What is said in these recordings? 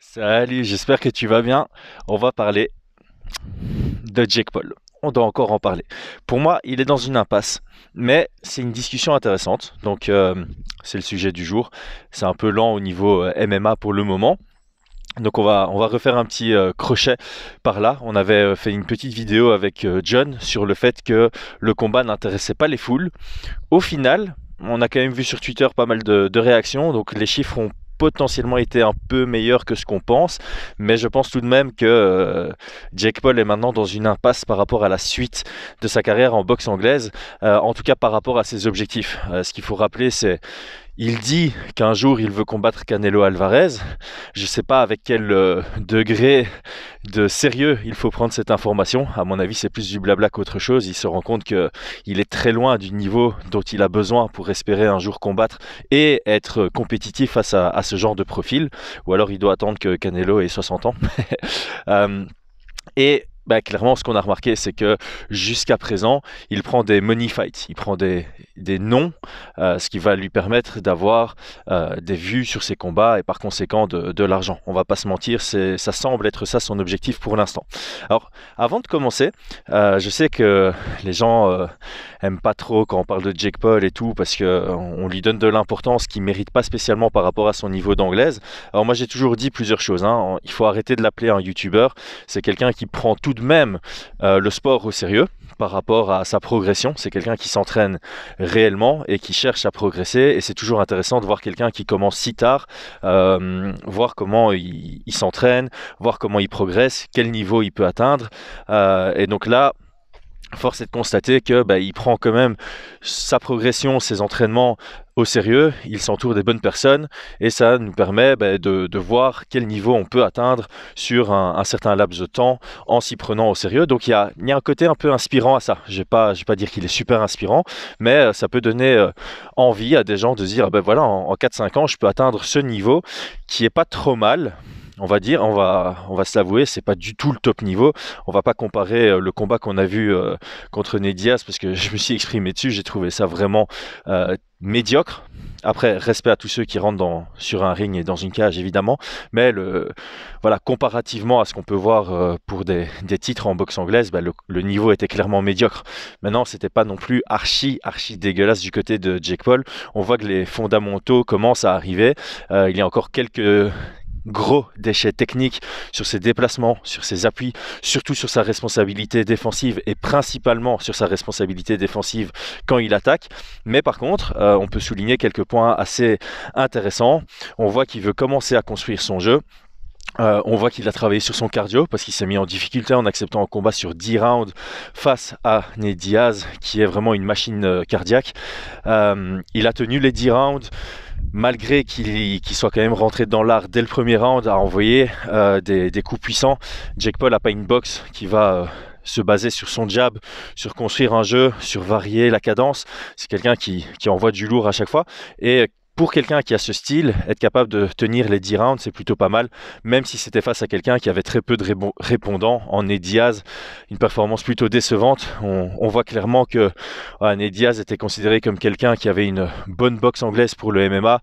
Salut, j'espère que tu vas bien. On va parler de Jake Paul. On doit encore en parler. Pour moi, il est dans une impasse, mais c'est une discussion intéressante. Donc, euh, c'est le sujet du jour. C'est un peu lent au niveau euh, MMA pour le moment. Donc on va, on va refaire un petit euh, crochet par là. On avait fait une petite vidéo avec John sur le fait que le combat n'intéressait pas les foules. Au final, on a quand même vu sur Twitter pas mal de, de réactions. Donc les chiffres ont potentiellement été un peu meilleur que ce qu'on pense, mais je pense tout de même que euh, Jake Paul est maintenant dans une impasse par rapport à la suite de sa carrière en boxe anglaise, euh, en tout cas par rapport à ses objectifs. Euh, ce qu'il faut rappeler, c'est il dit qu'un jour il veut combattre Canelo Alvarez. Je ne sais pas avec quel euh, degré de sérieux il faut prendre cette information. À mon avis, c'est plus du blabla qu'autre chose. Il se rend compte que il est très loin du niveau dont il a besoin pour espérer un jour combattre et être compétitif face à, ce genre de profil. Ou alors il doit attendre que Canelo ait 60 ans. Euh, et bah, clairement, ce qu'on a remarqué, c'est que jusqu'à présent, il prend des money fights, il prend des, des noms, euh, ce qui va lui permettre d'avoir euh, des vues sur ses combats et par conséquent de, l'argent. On va pas se mentir, ça semble être ça son objectif pour l'instant. Alors, avant de commencer, euh, je sais que les gens pas trop quand on parle de Jake Paul et tout, parce que euh, on lui donne de l'importance qui mérite pas spécialement par rapport à son niveau d'anglaise. Alors moi j'ai toujours dit plusieurs choses. Hein. Il faut arrêter de l'appeler un youtubeur C'est quelqu'un qui prend tout de même euh, le sport au sérieux par rapport à sa progression. C'est quelqu'un qui s'entraîne réellement et qui cherche à progresser. Et c'est toujours intéressant de voir quelqu'un qui commence si tard, euh, voir comment il, s'entraîne, voir comment il progresse, quel niveau il peut atteindre. et donc là, force est de constater que bah, il prend quand même sa progression, ses entraînements au sérieux, il s'entoure des bonnes personnes et ça nous permet bah, de, voir quel niveau on peut atteindre sur un, certain laps de temps en s'y prenant au sérieux. Donc il y a, un côté un peu inspirant à ça. Je ne vais, pas, dire qu'il est super inspirant, mais euh, ça peut donner euh, envie à des gens de dire, ah ben voilà, en, 4-5 ans, je peux atteindre ce niveau qui est pas trop mal, on va dire, on va, on va se c'est pas du tout le top niveau. On va pas comparer euh, le combat qu'on a vu euh, contre Nedias parce que je me suis exprimé dessus, j'ai trouvé ça vraiment euh, médiocre. Après, respect à tous ceux qui rentrent dans, sur un ring et dans une cage, évidemment. Mais le, voilà, comparativement à ce qu'on peut voir pour des, titres en boxe anglaise, bah, le, niveau était clairement médiocre. Maintenant, c'était pas non plus archi, archi dégueulasse du côté de Jake Paul. On voit que les fondamentaux commencent à arriver. il y a encore quelques gros déchets techniques sur ses déplacements, sur ses appuis, surtout sur sa responsabilité défensive et principalement sur sa responsabilité défensive quand il attaque. Mais par contre, euh, on peut souligner quelques points assez intéressants. On voit qu'il veut commencer à construire son jeu. Euh, on voit qu'il a travaillé sur son cardio parce qu'il s'est mis en difficulté en acceptant un combat sur 10 rounds face à Ned Diaz qui est vraiment une machine euh, cardiaque. il a tenu les 10 rounds malgré qu'il soit quand même rentré dans l'art dès le premier round, à envoyer euh, des, coups puissants. Jake Paul n'a pas une boxe qui va euh, se baser sur son jab, sur construire un jeu, sur varier la cadence. C'est quelqu'un qui, qui, envoie du lourd à chaque fois. Et pour quelqu'un qui a ce style, être capable de tenir les 10 rounds, c'est plutôt pas mal, même si c'était face à quelqu'un qui avait très peu de répondants en Edias, une performance plutôt décevante. On, voit clairement que ah, était considéré comme quelqu'un qui avait une bonne boxe anglaise pour le MMA,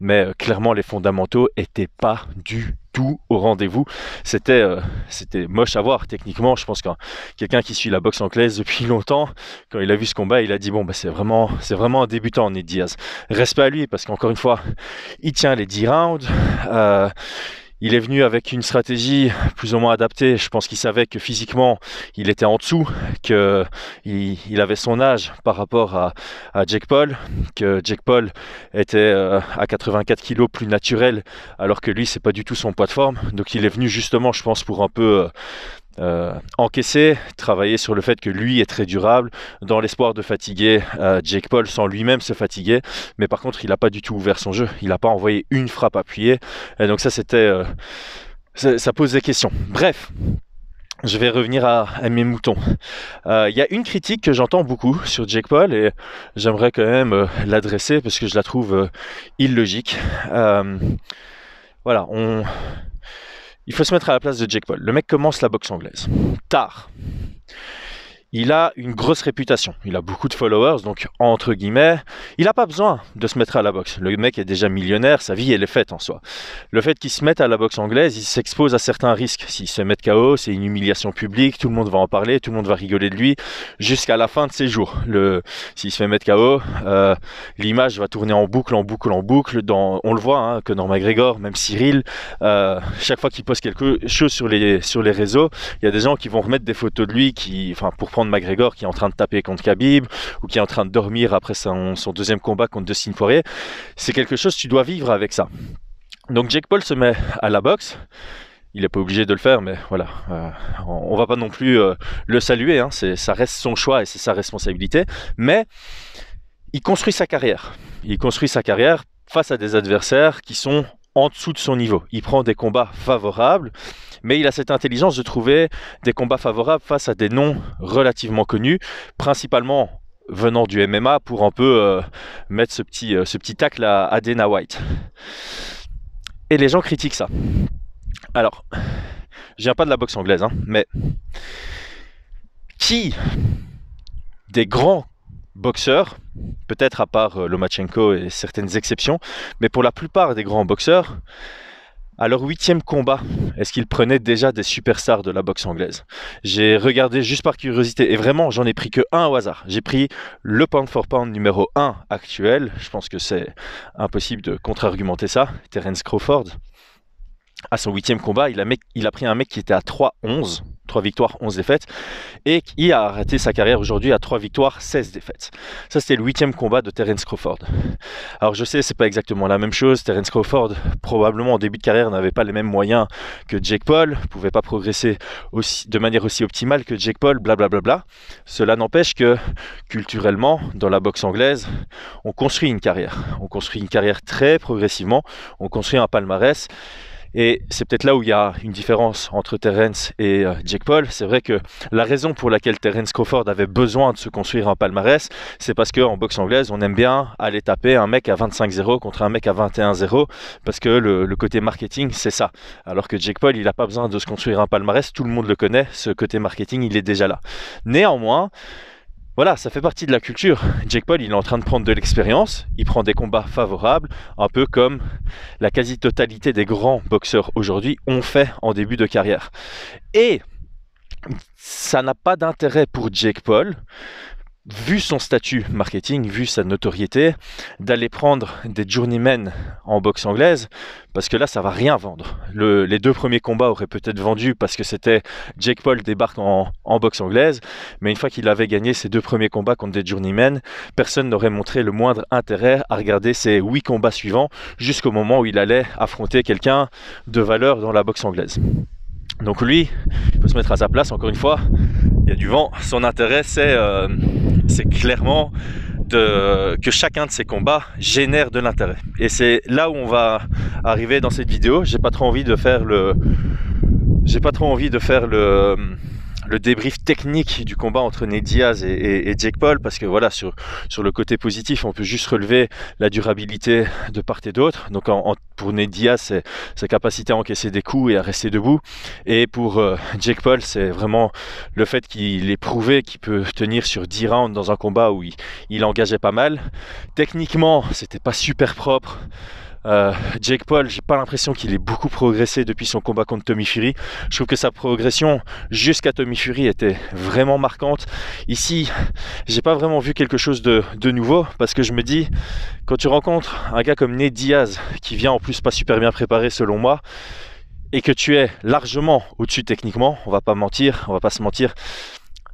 mais euh, clairement les fondamentaux n'étaient pas du au rendez-vous. C'était euh, c'était moche à voir techniquement. Je pense que quelqu'un qui suit la boxe anglaise depuis longtemps, quand il a vu ce combat, il a dit bon bah, c'est vraiment c'est vraiment un débutant Ned Diaz. Respect à lui parce qu'encore une fois, il tient les 10 rounds. Euh, il est venu avec une stratégie plus ou moins adaptée. Je pense qu'il savait que physiquement, il était en dessous, qu'il il avait son âge par rapport à, à Jake Paul, que Jack Paul était euh, à 84 kg plus naturel, alors que lui, c'est pas du tout son poids de forme. Donc il est venu justement, je pense, pour un peu euh, euh, encaisser, travailler sur le fait que lui est très durable, dans l'espoir de fatiguer euh, Jake Paul sans lui-même se fatiguer. Mais par contre, il n'a pas du tout ouvert son jeu. Il n'a pas envoyé une frappe appuyée. Et donc ça, c'était... Euh, ça, pose des questions. Bref, je vais revenir à, mes moutons. Il y a une critique que j'entends beaucoup sur Jake Paul et j'aimerais quand même l'adresser parce que je la trouve illogique. voilà, on, il faut se mettre à la place de Jake Paul. Le mec commence la boxe anglaise. Tard il a une grosse réputation. Il a beaucoup de followers, donc entre guillemets, il n'a pas besoin de se mettre à la boxe. Le mec est déjà millionnaire, sa vie elle est faite en soi. Le fait qu'il se mette à la boxe anglaise, il s'expose à certains risques. S'il se met KO, c'est une humiliation publique, tout le monde va en parler, tout le monde va rigoler de lui jusqu'à la fin de ses jours. Le, s'il se fait mettre KO, euh, l'image va tourner en boucle, en boucle, en boucle. on le voit, que hein, Norma Gregor, même Cyril, euh, chaque fois qu'il poste quelque chose sur les, sur les réseaux, il y a des gens qui vont remettre des photos de lui qui, enfin, pour prendre de McGregor qui est en train de taper contre Khabib ou qui est en train de dormir après son, deuxième combat contre Dustin Poirier, c'est quelque chose, tu dois vivre avec ça. Donc Jake Paul se met à la boxe. Il n'est pas obligé de le faire, mais voilà, euh, on va pas non plus euh, le saluer. Hein. ça reste son choix et c'est sa responsabilité. Mais il construit sa carrière. Il construit sa carrière face à des adversaires qui sont en dessous de son niveau. Il prend des combats favorables, mais il a cette intelligence de trouver des combats favorables face à des noms relativement connus, principalement venant du MMA pour un peu euh, mettre ce petit, euh, ce petit tacle à, à Dana White. Et les gens critiquent ça. Alors, je viens pas de la boxe anglaise, hein, mais qui des grands boxeurs, peut-être à part euh, Lomachenko et certaines exceptions, mais pour la plupart des grands boxeurs, à leur huitième combat, est-ce qu'ils prenaient déjà des superstars de la boxe anglaise J'ai regardé juste par curiosité et vraiment j'en ai pris que un au hasard. J'ai pris le pound for pound numéro 1 actuel, je pense que c'est impossible de contre-argumenter ça, Terence Crawford. À son huitième combat, il a, il a pris un mec qui était à 3-11 3 victoires, 11 défaites, et qui a arrêté sa carrière aujourd'hui à 3 victoires, 16 défaites. Ça, c'était le huitième combat de Terence Crawford. Alors, je sais, c'est pas exactement la même chose. Terence Crawford, probablement en début de carrière, n'avait pas les mêmes moyens que Jake Paul, pouvait pas progresser aussi, de manière aussi optimale que Jake Paul, blablabla. Bla bla bla. Cela n'empêche que, culturellement, dans la boxe anglaise, on construit une carrière. On construit une carrière très progressivement, on construit un palmarès. Et c'est peut-être là où il y a une différence entre Terence et euh, Jake Paul. C'est vrai que la raison pour laquelle Terence Crawford avait besoin de se construire un palmarès, c'est parce qu'en boxe anglaise, on aime bien aller taper un mec à 25-0 contre un mec à 21-0, parce que le, le côté marketing, c'est ça. Alors que Jake Paul, il n'a pas besoin de se construire un palmarès, tout le monde le connaît, ce côté marketing, il est déjà là. Néanmoins, voilà, ça fait partie de la culture. Jake Paul, il est en train de prendre de l'expérience, il prend des combats favorables, un peu comme la quasi-totalité des grands boxeurs aujourd'hui ont fait en début de carrière. Et ça n'a pas d'intérêt pour Jake Paul vu son statut marketing, vu sa notoriété, d'aller prendre des journeymen en boxe anglaise, parce que là, ça va rien vendre. les deux premiers combats auraient peut-être vendu parce que c'était Jake Paul débarque en, en, boxe anglaise, mais une fois qu'il avait gagné ses deux premiers combats contre des journeymen, personne n'aurait montré le moindre intérêt à regarder ses huit combats suivants jusqu'au moment où il allait affronter quelqu'un de valeur dans la boxe anglaise. Donc lui, il faut se mettre à sa place, encore une fois, il y a du vent. Son intérêt, c'est euh, clairement que chacun de ces combats génère de l'intérêt. Et c'est là où on va arriver dans cette vidéo. J'ai pas trop envie de faire le... J'ai pas trop envie de faire le le débrief technique du combat entre Ned et, Jake Paul, parce que voilà, sur, sur le côté positif, on peut juste relever la durabilité de part et d'autre. Donc pour Ned Diaz, c'est sa capacité à encaisser des coups et à rester debout. Et pour euh, Jake Paul, c'est vraiment le fait qu'il ait prouvé qu'il peut tenir sur 10 rounds dans un combat où il, il engageait pas mal. Techniquement, c'était pas super propre. Euh, Jake Paul, j'ai pas l'impression qu'il ait beaucoup progressé depuis son combat contre Tommy Fury. Je trouve que sa progression jusqu'à Tommy Fury était vraiment marquante. Ici, j'ai pas vraiment vu quelque chose de, de, nouveau parce que je me dis, quand tu rencontres un gars comme Ned Diaz, qui vient en plus pas super bien préparé selon moi, et que tu es largement au-dessus techniquement, on va pas mentir, on va pas se mentir,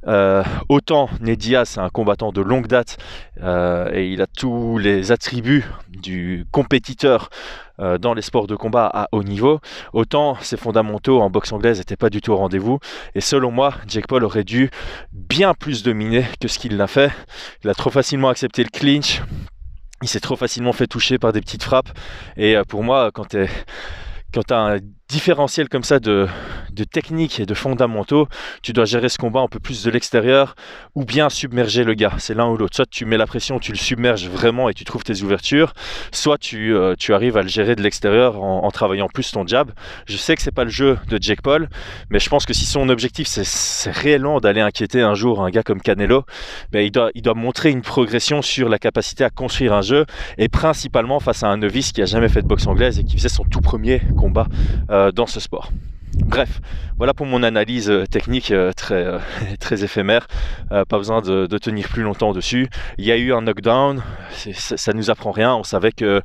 euh, autant Nedia, c'est un combattant de longue date euh, et il a tous les attributs du compétiteur euh, dans les sports de combat à haut niveau, autant ses fondamentaux en boxe anglaise n'étaient pas du tout au rendez-vous. Et selon moi, Jake Paul aurait dû bien plus dominer que ce qu'il l'a fait. Il a trop facilement accepté le clinch, il s'est trop facilement fait toucher par des petites frappes. Et pour moi, quand tu un différentiel comme ça de, de techniques et de fondamentaux, tu dois gérer ce combat un peu plus de l'extérieur ou bien submerger le gars. C'est l'un ou l'autre. Soit tu mets la pression, tu le submerges vraiment et tu trouves tes ouvertures, soit tu, euh, tu arrives à le gérer de l'extérieur en, travaillant plus ton jab. Je sais que c'est pas le jeu de Jake Paul, mais je pense que si son objectif c'est réellement d'aller inquiéter un jour un gars comme Canelo, ben il, doit, il doit montrer une progression sur la capacité à construire un jeu et principalement face à un novice qui a jamais fait de boxe anglaise et qui faisait son tout premier combat. Euh, euh, dans ce sport Bref, voilà pour mon analyse euh, technique euh, très, euh, très éphémère. Pas besoin de, tenir plus longtemps dessus. Il y a eu un knockdown. Ça ne nous apprend rien. On savait que,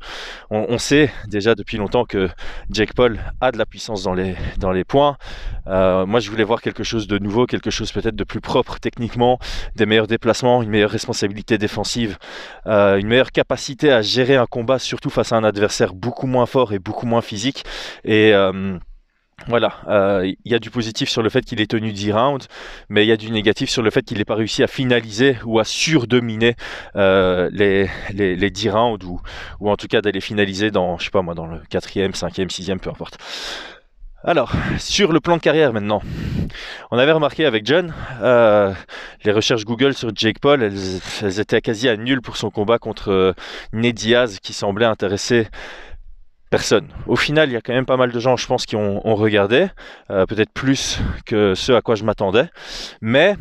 on, sait déjà depuis longtemps que Jake Paul a de la puissance dans les, dans les points. moi, je voulais voir quelque chose de nouveau, quelque chose peut-être de plus propre techniquement, des meilleurs déplacements, une meilleure responsabilité défensive, une meilleure capacité à gérer un combat, surtout face à un adversaire beaucoup moins fort et beaucoup moins physique. Et voilà, euh, il y a du positif sur le fait qu'il ait tenu 10 rounds, mais il y a du négatif sur le fait qu'il n'ait pas réussi à finaliser ou à surdominer euh, les, les, les, 10 rounds, ou, en tout cas d'aller finaliser dans, je sais pas moi, dans le 4 ème 5 ème 6 ème peu importe. Alors, sur le plan de carrière maintenant, on avait remarqué avec John, euh, les recherches Google sur Jake Paul, elles, étaient quasi à nul pour son combat contre Ned Diaz qui semblait intéresser Personne. Au final, il y a quand même pas mal de gens, je pense, qui ont, regardé, euh, peut-être plus que ce à quoi je m'attendais. Mais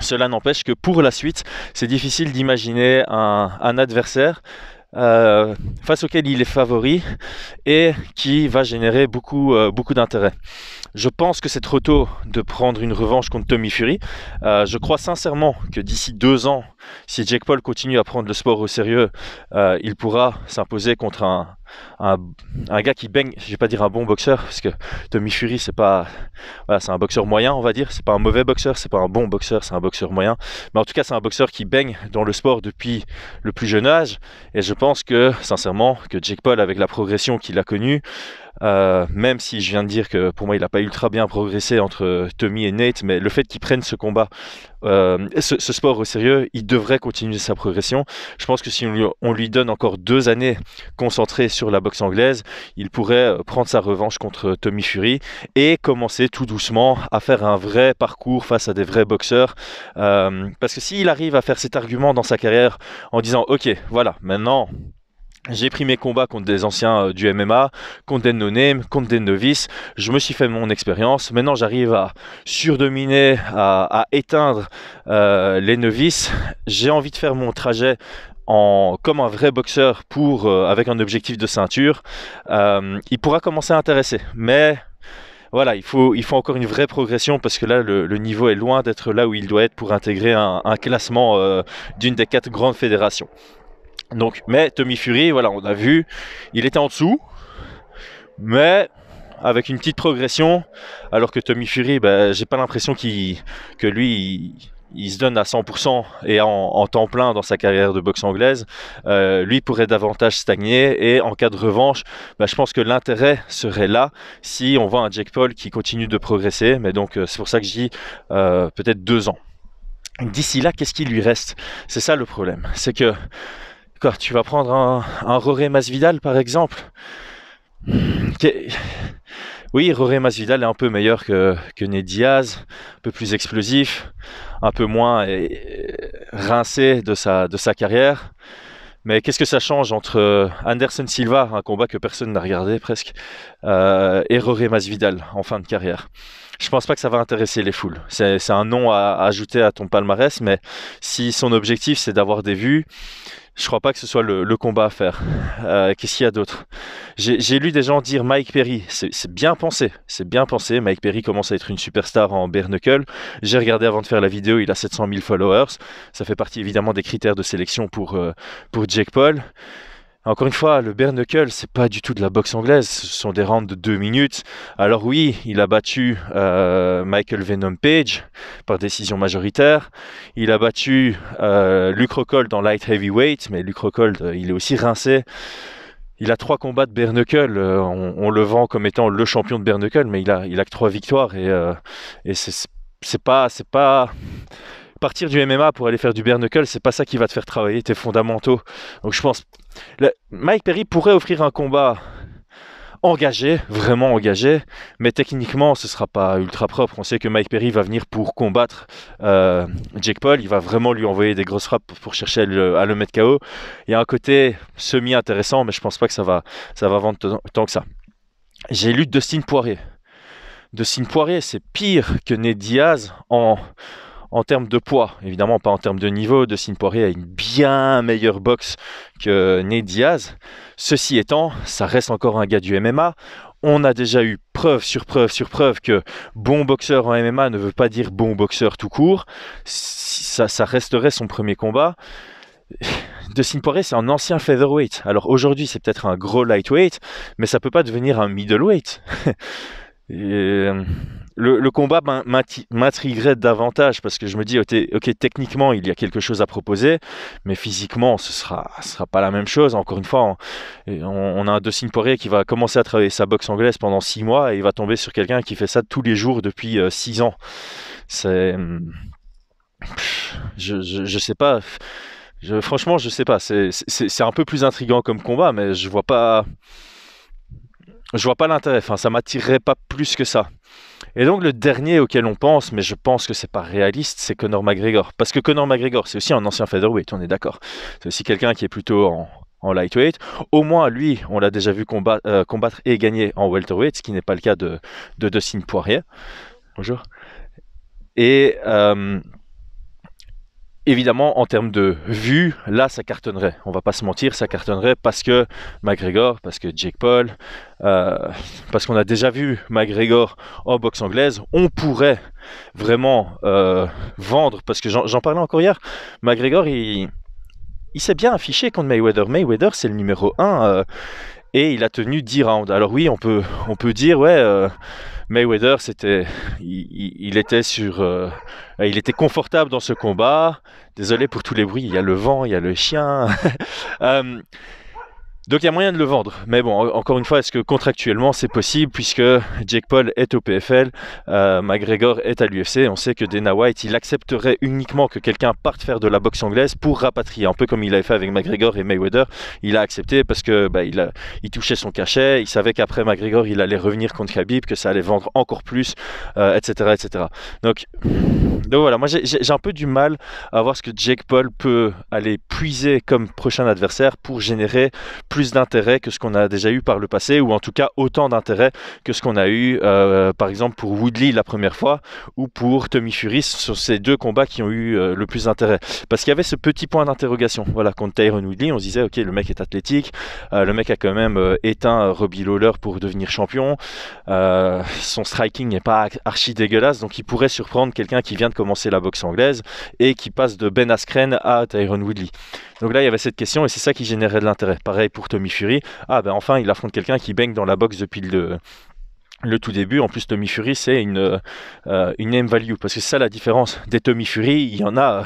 cela n'empêche que pour la suite, c'est difficile d'imaginer un, adversaire euh, face auquel il est favori et qui va générer beaucoup, euh, beaucoup d'intérêt. Je pense que c'est trop tôt de prendre une revanche contre Tommy Fury. Euh, je crois sincèrement que d'ici deux ans, si Jake Paul continue à prendre le sport au sérieux, euh, il pourra s'imposer contre un, gars qui baigne, je vais pas dire un bon boxeur, parce que Tommy Fury, c'est pas, c'est un boxeur moyen, on va dire. C'est pas un mauvais boxeur, c'est pas un bon boxeur, c'est un boxeur moyen. Mais en tout cas, c'est un boxeur qui baigne dans le sport depuis le plus jeune âge. Et je pense que, sincèrement, que Jake Paul, avec la progression qu'il a connue, euh, même si je viens de dire que pour moi il n'a pas ultra bien progressé entre Tommy et Nate, mais le fait qu'il prenne ce combat, euh, ce, sport au sérieux, il devrait continuer sa progression. Je pense que si on lui, donne encore deux années concentrées sur la boxe anglaise, il pourrait euh, prendre sa revanche contre Tommy Fury et commencer tout doucement à faire un vrai parcours face à des vrais boxeurs. parce que s'il arrive à faire cet argument dans sa carrière en disant ok voilà maintenant j'ai pris mes combats contre des anciens euh, du MMA, contre des non-names, contre des novices. Je me suis fait mon expérience. Maintenant, j'arrive à surdominer, à, éteindre euh, les novices. J'ai envie de faire mon trajet comme un vrai boxeur pour, euh, avec un objectif de ceinture. il pourra commencer à intéresser. Mais voilà, il faut, il faut encore une vraie progression parce que là, le, niveau est loin d'être là où il doit être pour intégrer un classement d'une des quatre grandes fédérations. Donc, mais Tommy Fury, voilà, on a vu, il était en dessous, mais avec une petite progression, alors que Tommy Fury, ben, j'ai pas l'impression que lui, il, se donne à 100% et en, temps plein dans sa carrière de boxe anglaise, euh, lui pourrait davantage stagner. Et en cas de revanche, ben, je pense que l'intérêt serait là si on voit un Jack Paul qui continue de progresser. Mais donc, euh, c'est pour ça que je euh, dis peut-être deux ans. D'ici là, qu'est-ce qui lui reste C'est ça le problème. C'est que tu vas prendre un, Roré Masvidal par exemple, oui, Roré Masvidal est un peu meilleur que, que Ned Diaz, un peu plus explosif, un peu moins euh, rincé de sa, de sa carrière. Mais qu'est-ce que ça change entre euh, Anderson Silva, un combat que personne n'a regardé presque, euh, et Roré Masvidal en fin de carrière Je pense pas que ça va intéresser les foules. C'est un nom à, ajouter à ton palmarès, mais si son objectif c'est d'avoir des vues, je crois pas que ce soit le, combat à faire. Euh, qu'est-ce qu'il y a d'autre J'ai lu des gens dire Mike Perry. C'est bien pensé. C'est bien pensé. Mike Perry commence à être une superstar en bare knuckle. J'ai regardé avant de faire la vidéo, il a 700 000 followers. Ça fait partie évidemment des critères de sélection pour, euh, pour Jake Paul. Encore une fois, le bare c'est pas du tout de la boxe anglaise. Ce sont des rounds de deux minutes. Alors oui, il a battu euh, Michael Venom Page par décision majoritaire. Il a battu euh, Luke dans light heavyweight, mais Luke euh, il est aussi rincé. Il a trois combats de bare euh, On, le vend comme étant le champion de bare mais il a, il a que trois victoires et, ce et c'est pas, c'est pas partir du MMA pour aller faire du bare c'est pas ça qui va te faire travailler tes fondamentaux. Donc je pense, Mike Perry pourrait offrir un combat engagé, vraiment engagé, mais techniquement ce sera pas ultra propre. On sait que Mike Perry va venir pour combattre euh, Jake Paul, il va vraiment lui envoyer des grosses frappes pour chercher à le, mettre KO. Il y a un côté semi intéressant, mais je pense pas que ça va, ça va vendre tant que ça. J'ai lu Dustin Poirier. Dustin Poirier, c'est pire que Ned Diaz en en termes de poids, évidemment pas en termes de niveau. De Poirier a une bien meilleure boxe que Ned Diaz. Ceci étant, ça reste encore un gars du MMA. On a déjà eu preuve sur preuve sur preuve que bon boxeur en MMA ne veut pas dire bon boxeur tout court. Ça, ça resterait son premier combat. De Poirier, c'est un ancien featherweight. Alors aujourd'hui, c'est peut-être un gros lightweight, mais ça peut pas devenir un middleweight. Euh, le, combat m'intriguerait davantage parce que je me dis, ok, techniquement, il y a quelque chose à proposer, mais physiquement, ce sera, sera pas la même chose. Encore une fois, on, a un Dustin Poirier qui va commencer à travailler sa boxe anglaise pendant 6 mois et il va tomber sur quelqu'un qui fait ça tous les jours depuis 6 euh, ans. C'est. Hmm, je, je, sais pas. franchement, je sais pas. C'est un peu plus intriguant comme combat, mais je vois pas. Je vois pas l'intérêt. Enfin, ça m'attirerait pas plus que ça. Et donc le dernier auquel on pense, mais je pense que c'est pas réaliste, c'est Conor McGregor. Parce que Conor McGregor, c'est aussi un ancien featherweight, on est d'accord. C'est aussi quelqu'un qui est plutôt en, lightweight. Au moins, lui, on l'a déjà vu euh, combattre et gagner en welterweight, ce qui n'est pas le cas de, de Dustin Poirier. Bonjour. Et... Euh, Évidemment, en termes de vue, là, ça cartonnerait. On va pas se mentir, ça cartonnerait parce que McGregor, parce que Jake Paul, euh, parce qu'on a déjà vu McGregor en boxe anglaise. On pourrait vraiment euh, vendre, parce que j'en parlais encore hier. McGregor, il, s'est bien affiché contre Mayweather. Mayweather, c'est le numéro 1 euh, et il a tenu 10 rounds. Alors oui, on peut, on peut dire, ouais Mayweather, c'était, il, était sur, euh, il était confortable dans ce combat. Désolé pour tous les bruits, il y a le vent, il y a le chien. Euh, donc il y a moyen de le vendre. Mais bon, encore une fois, est-ce que contractuellement c'est possible puisque Jake Paul est au PFL, euh, McGregor est à l'UFC, on sait que Dana White, il accepterait uniquement que quelqu'un parte faire de la boxe anglaise pour rapatrier, un peu comme il avait fait avec McGregor et Mayweather. Il a accepté parce que bah, il, touchait son cachet, il savait qu'après McGregor, il allait revenir contre Khabib, que ça allait vendre encore plus, etc., euh, etc. Donc, donc voilà, moi j'ai un peu du mal à voir ce que Jake Paul peut aller puiser comme prochain adversaire pour générer plus d'intérêt que ce qu'on a déjà eu par le passé, ou en tout cas autant d'intérêt que ce qu'on a eu euh, par exemple pour Woodley la première fois, ou pour Tommy Fury sur ces deux combats qui ont eu euh, le plus d'intérêt. Parce qu'il y avait ce petit point d'interrogation. Voilà, contre Tyron Woodley, on se disait, ok, le mec est athlétique, euh, le mec a quand même éteint Robbie Lawler pour devenir champion, son striking n'est pas archi dégueulasse, donc il pourrait surprendre quelqu'un qui vient de commencer la boxe anglaise et qui passe de Ben Askren à Tyron Woodley. Donc là, il y avait cette question et c'est ça qui générait de l'intérêt. Pareil pour Tommy Fury. Ah ben enfin, il affronte quelqu'un qui baigne dans la boxe depuis le, tout début, en plus Tommy Fury, c'est une, euh, une name value, parce que c'est ça la différence. Des Tommy Fury, il y en a,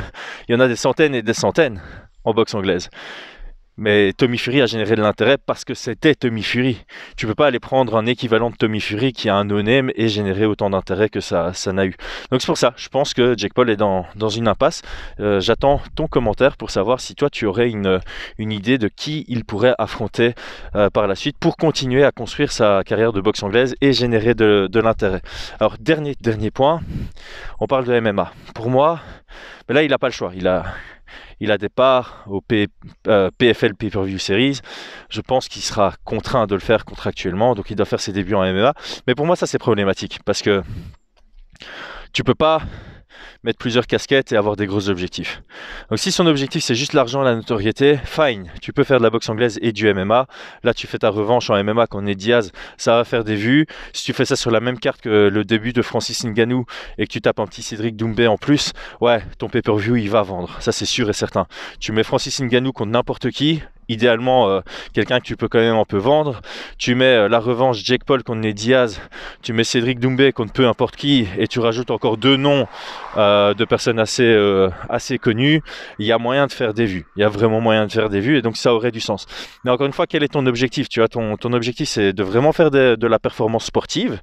il y en a des centaines et des centaines en boxe anglaise. Mais Tommy Fury a généré de l'intérêt parce que c'était Tommy Fury. Tu peux pas aller prendre un équivalent de Tommy Fury qui a un no-name et générer autant d'intérêt que ça n'a eu. Donc c'est pour ça, je pense que Jake Paul est dans, une impasse. Euh, j'attends ton commentaire pour savoir si toi tu aurais une, une idée de qui il pourrait affronter euh, par la suite pour continuer à construire sa carrière de boxe anglaise et générer de, l'intérêt. Alors dernier, dernier point, on parle de MMA. Pour moi, mais là il n'a pas le choix. Il a, il a des parts au PFL euh, Pay-Per-View Series. Je pense qu'il sera contraint de le faire contractuellement, donc il doit faire ses débuts en MMA. Mais pour moi, ça c'est problématique parce que tu peux pas mettre plusieurs casquettes et avoir des gros objectifs. Donc si son objectif c'est juste l'argent, la notoriété, fine, tu peux faire de la boxe anglaise et du MMA. Là tu fais ta revanche en MMA on est Diaz, ça va faire des vues. Si tu fais ça sur la même carte que le début de Francis Ngannou et que tu tapes un petit Cédric Doumbé en plus, ouais, ton pay-per-view il va vendre, ça c'est sûr et certain. Tu mets Francis Ngannou contre n'importe qui, idéalement euh, quelqu'un que tu peux quand même un peu vendre. Tu mets euh, la revanche Jake Paul contre Ned Diaz, tu mets Cédric Doumbé contre peu importe qui, et tu rajoutes encore deux noms euh, de personnes assez, assez connues. Il y a moyen de faire des vues. Il y a vraiment moyen de faire des vues, et donc ça aurait du sens. Mais encore une fois, quel est ton objectif Tu vois, ton, ton objectif, c'est de vraiment faire de la performance sportive.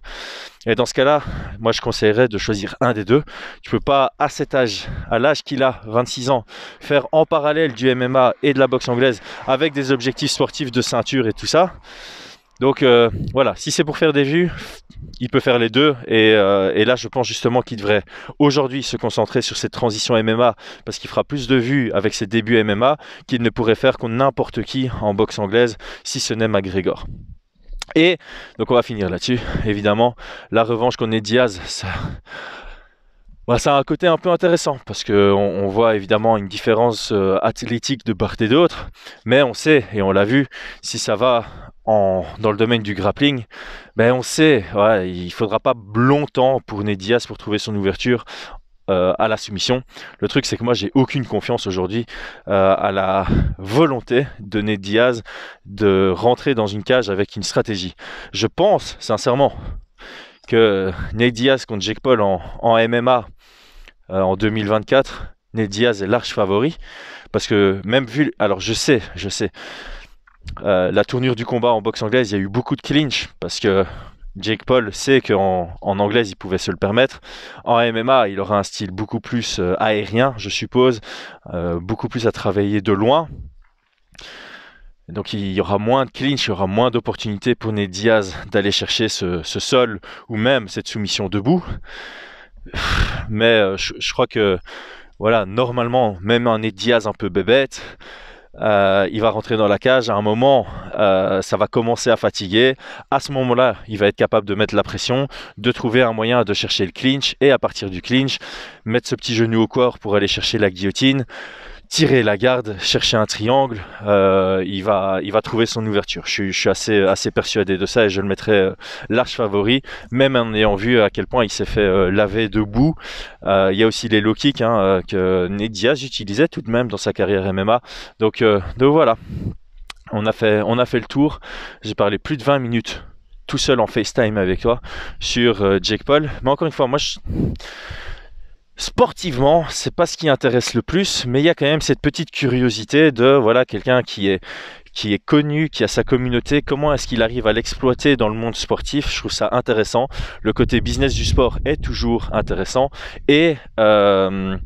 Et dans ce cas-là, moi je conseillerais de choisir un des deux. Tu peux pas à cet âge, à l'âge qu'il a, 26 ans, faire en parallèle du MMA et de la boxe anglaise avec des objectifs sportifs de ceinture et tout ça. Donc euh, voilà, si c'est pour faire des vues, il peut faire les deux. Et, euh, là, je pense justement qu'il devrait aujourd'hui se concentrer sur cette transition MMA parce qu'il fera plus de vues avec ses débuts MMA qu'il ne pourrait faire qu'on n'importe qui en boxe anglaise, si ce n'est McGregor. Et donc on va finir là-dessus. Évidemment, la revanche qu'on est Diaz, bah, ça, a un côté un peu intéressant parce qu'on on voit évidemment une différence euh, athlétique de part et d'autre, mais on sait, et on l'a vu, si ça va en, dans le domaine du grappling, ben on sait, il faudra pas longtemps pour Diaz pour trouver son ouverture euh, à la soumission. Le truc, c'est que moi, j'ai aucune confiance aujourd'hui euh, à la volonté de Ned Diaz de rentrer dans une cage avec une stratégie. Je pense, sincèrement, que Ned Diaz contre Jake Paul en, MMA en 2024, euh, Ned Diaz est large favori. Parce que même vu. Alors, je sais, je sais. la tournure du combat en boxe anglaise, il y a eu beaucoup de clinch parce que Jake Paul sait qu'en en anglaise, il pouvait se le permettre. En MMA, il aura un style beaucoup plus euh, aérien, je suppose, euh, beaucoup plus à travailler de loin. Donc il y aura moins de clinch, il y aura moins d'opportunités pour Ned Diaz d'aller chercher ce, sol ou même cette soumission debout. Mais euh, je, je crois que voilà, normalement, même un Ned Diaz un peu bébête, euh, il va rentrer dans la cage, à un moment, euh, ça va commencer à fatiguer. À ce moment-là, il va être capable de mettre la pression, de trouver un moyen de chercher le clinch, et à partir du clinch, mettre ce petit genou au corps pour aller chercher la guillotine tirer la garde, chercher un triangle, euh, il, va, il va trouver son ouverture. Je, suis assez, assez persuadé de ça et je le mettrai euh, large favori, même en ayant vu à quel point il s'est fait euh, laver debout. il y a aussi les low kicks hein, que Ned Diaz utilisait tout de même dans sa carrière MMA. Donc, donc voilà, on a, fait, on a fait le tour. J'ai parlé plus de 20 minutes tout seul en FaceTime avec toi sur Jake Paul. Mais encore une fois, moi je Sportivement, c'est pas ce qui intéresse le plus, mais il y a quand même cette petite curiosité de voilà quelqu'un qui est qui est connu, qui a sa communauté, comment est-ce qu'il arrive à l'exploiter dans le monde sportif Je trouve ça intéressant. Le côté business du sport est toujours intéressant et euh,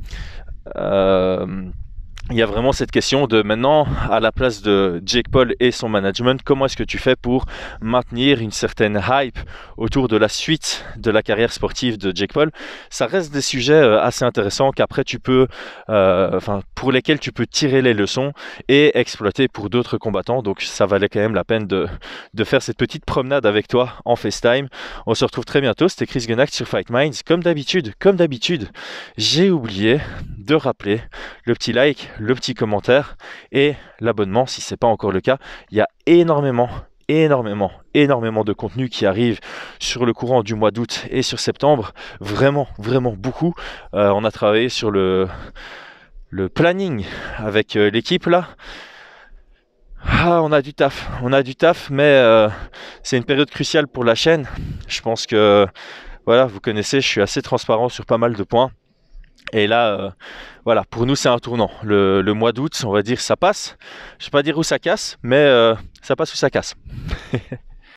euh, il y a vraiment cette question de maintenant, à la place de Jake Paul et son management, comment est-ce que tu fais pour maintenir une certaine hype autour de la suite de la carrière sportive de Jake Paul Ça reste des sujets euh, assez intéressants qu'après tu peux, euh, enfin, pour lesquels tu peux tirer les leçons et exploiter pour d'autres combattants. Donc ça valait quand même la peine de, de faire cette petite promenade avec toi en FaceTime. On se retrouve très bientôt. C'était Chris Genack sur Fight Minds. Comme d'habitude, comme d'habitude, j'ai oublié de rappeler le petit like le petit commentaire et l'abonnement si ce n'est pas encore le cas. Il y a énormément énormément, énormément de contenu qui arrive sur le courant du mois d'août et sur septembre. Vraiment, vraiment beaucoup. Euh, on a travaillé sur le, le planning avec euh, l'équipe là. Ah, on a du taf, on a du taf, mais euh, c'est une période cruciale pour la chaîne. Je pense que, voilà, vous connaissez, je suis assez transparent sur pas mal de points. Et là, euh, voilà, pour nous, c'est un tournant. Le, mois d'août, on va dire, ça passe. Je ne vais pas dire où ça casse, mais euh, ça passe où ça casse.